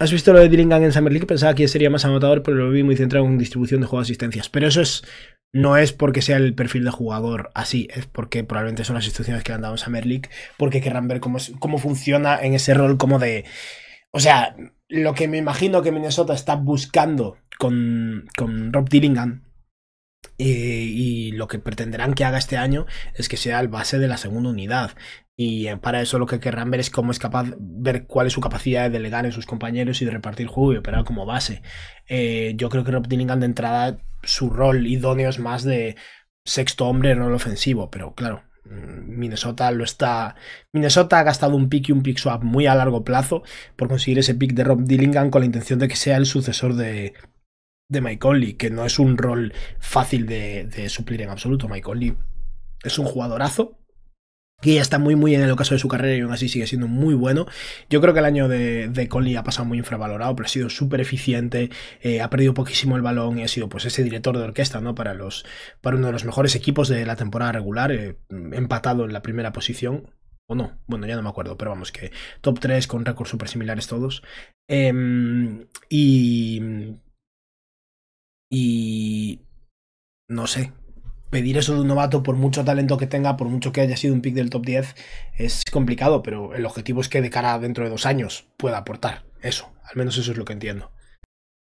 ¿Has visto lo de Dillingham en Summer League? Pensaba que sería más anotador, pero lo vi muy centrado en distribución de juego de asistencias. Pero eso es, no es porque sea el perfil de jugador así, es porque probablemente son las instrucciones que le han dado en Summer League, porque querrán ver cómo, funciona en ese rol como de... O sea, lo que me imagino que Minnesota está buscando con, Rob Dillingham eh, y lo que pretenderán que haga este año es que sea el base de la segunda unidad. Y eh, para eso lo que querrán ver es cómo es capaz, ver cuál es su capacidad de delegar en sus compañeros y de repartir juego y como base. Eh, yo creo que Rob Dillingham de entrada su rol idóneo es más de sexto hombre rol ofensivo, pero claro, mm, Minnesota lo está. Minnesota ha gastado un pick y un pick swap muy a largo plazo por conseguir ese pick de Rob Dillingham con la intención de que sea el sucesor de, Mike Conley, que no es un rol fácil de, de suplir en absoluto. Mike Conley es un jugadorazo, que ya está muy muy en el ocaso de su carrera y aún así sigue siendo muy bueno. Yo creo que el año de, de Conley ha pasado muy infravalorado, pero ha sido súper eficiente, eh, ha perdido poquísimo el balón y ha sido pues ese director de orquesta ¿no? para, los, para uno de los mejores equipos de la temporada regular, eh, empatado en la primera posición. O no, bueno, ya no me acuerdo, pero vamos, que top 3 con récords súper similares todos. Em, y... Y... No sé, pedir eso de un novato, por mucho talento que tenga, por mucho que haya sido un pick del top 10, es complicado, pero el objetivo es que de cara a dentro de dos años pueda aportar. Eso, al menos eso es lo que entiendo.